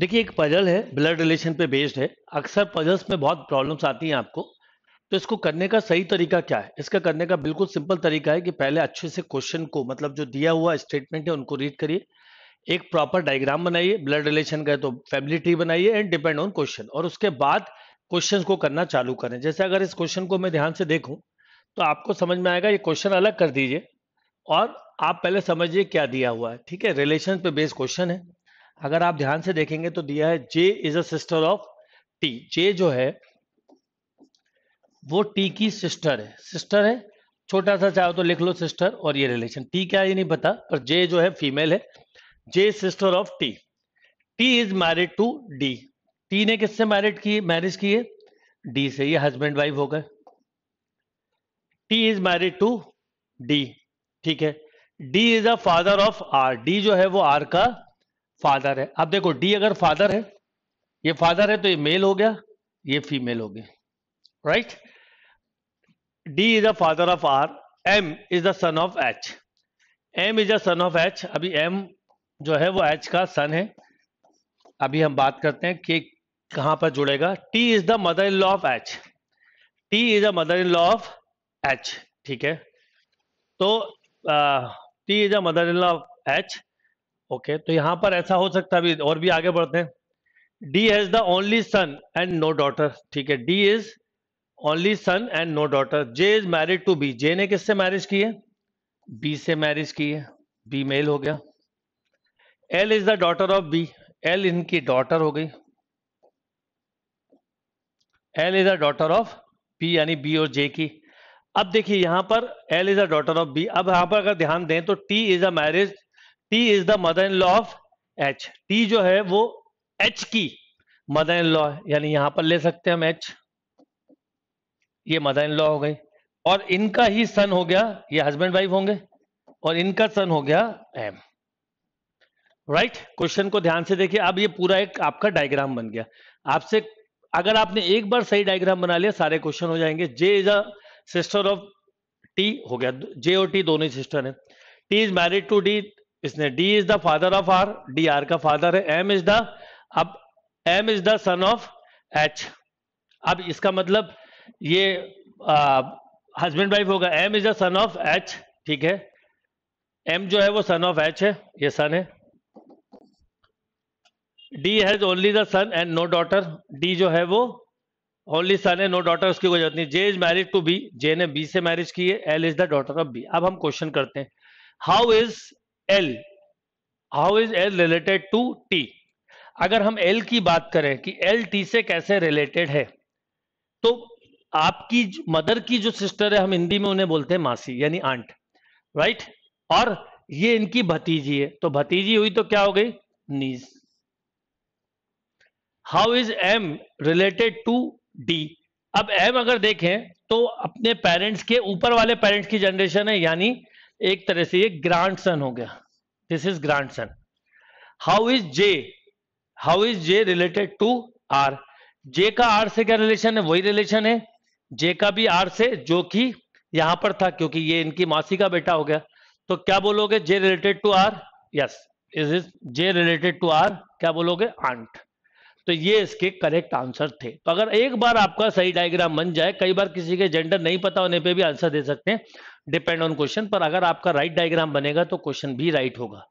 देखिए एक पजल है ब्लड रिलेशन पे बेस्ड है अक्सर पजल्स में बहुत प्रॉब्लम्स आती हैं आपको तो इसको करने का सही तरीका क्या है इसका करने का बिल्कुल सिंपल तरीका है कि पहले अच्छे से क्वेश्चन को मतलब जो दिया हुआ स्टेटमेंट है उनको रीड करिए एक प्रॉपर डायग्राम बनाइए ब्लड रिलेशन का तो फैमिली ट्री बनाइए एंड डिपेंड ऑन क्वेश्चन और उसके बाद क्वेश्चन को करना चालू करें जैसे अगर इस क्वेश्चन को मैं ध्यान से देखूँ तो आपको समझ में आएगा ये क्वेश्चन अलग कर दीजिए और आप पहले समझिए क्या दिया हुआ है ठीक है रिलेशन पे बेस्ड क्वेश्चन है अगर आप ध्यान से देखेंगे तो दिया है J is a sister of T J जो है वो टी की सिस्टर है सिस्टर है छोटा सा चाहो तो लिख लो सिस्टर और ये रिलेशन टी क्या ये नहीं पता पर जे जो है फीमेल है J sister of T T is married to D T ने किससे मैरिड की मैरिज की है डी से ये हस्बैंड वाइफ हो गए T is married to D ठीक है D is a father of R D जो है वो आर का फादर है अब देखो डी अगर फादर है ये फादर है तो ये मेल हो गया ये फीमेल हो गया right D is the father of R M is the son of H M is the son of H अभी एम जो है वो एच का सन है अभी हम बात करते हैं कि कहां पर जुड़ेगा T is the mother in law of H T is the mother in law of H ठीक है तो T is the mother in law of H okay तो यहां पर ऐसा हो सकता है और भी आगे बढ़ते हैं D has the only son and no daughter ठीक है D is only son and no daughter J is married to B J ने किससे मैरिज की है बी से मैरिज की है बी मेल हो गया L is the daughter of B L इनकी डॉटर हो गई L is the daughter of B यानी बी और जे की अब देखिए यहां पर L is a daughter of B अब यहां पर अगर ध्यान दें तो T is a marriage T is the mother in law of H T जो है वो एच की मदर इन लॉ यानी यहां पर ले सकते हैं हम एच ये मदर इन लॉ हो गई और इनका ही सन हो गया ये हस्बैंड वाइफ होंगे और इनका सन हो गया एम राइट right? क्वेश्चन को ध्यान से देखिए अब ये पूरा एक आपका डायग्राम बन गया आपसे अगर आपने एक बार सही डायग्राम बना लिया सारे क्वेश्चन हो जाएंगे J is a sister of T हो गया जे और टी दोनों ही सिस्टर है T is married to D इसने D is the father of R D R का फादर है एम इज द अब M is the son of H अब इसका मतलब ये हस्बैंड वाइफ होगा M is the son of H ठीक है M जो है वो सन ऑफ H है ये सन है D has only the son and no daughter D जो है वो ओनली सन है नो डॉटर उसकी कोई जरूरत नहीं J is married to B J ने बी से मैरिज की है L is the daughter of B अब हम क्वेश्चन करते हैं how is L how is L related to T अगर हम एल की बात करें कि एल टी से कैसे रिलेटेड है तो आपकी मदर की जो सिस्टर है हम हिंदी में उन्हें बोलते हैं मासी यानी आंट राइट और ये इनकी भतीजी है तो भतीजी हुई तो क्या हो गई niece how is M related to D अब एम अगर देखें तो अपने पेरेंट्स के ऊपर वाले पेरेंट्स की जनरेशन है यानी एक तरह से ये ग्रांड सन हो गया this is grandson how is J how is J related to R J का आर से क्या रिलेशन है वही रिलेशन है जे का भी आर से जो कि यहां पर था क्योंकि ये इनकी मासी का बेटा हो गया तो क्या बोलोगे J related to R yes is is J related to R क्या बोलोगे आंट तो ये इसके करेक्ट आंसर थे तो अगर एक बार आपका सही डायग्राम बन जाए कई बार किसी के जेंडर नहीं पता होने पे भी आंसर दे सकते हैं डिपेंड ऑन क्वेश्चन पर अगर आपका राइट right डायग्राम बनेगा तो क्वेश्चन भी राइट right होगा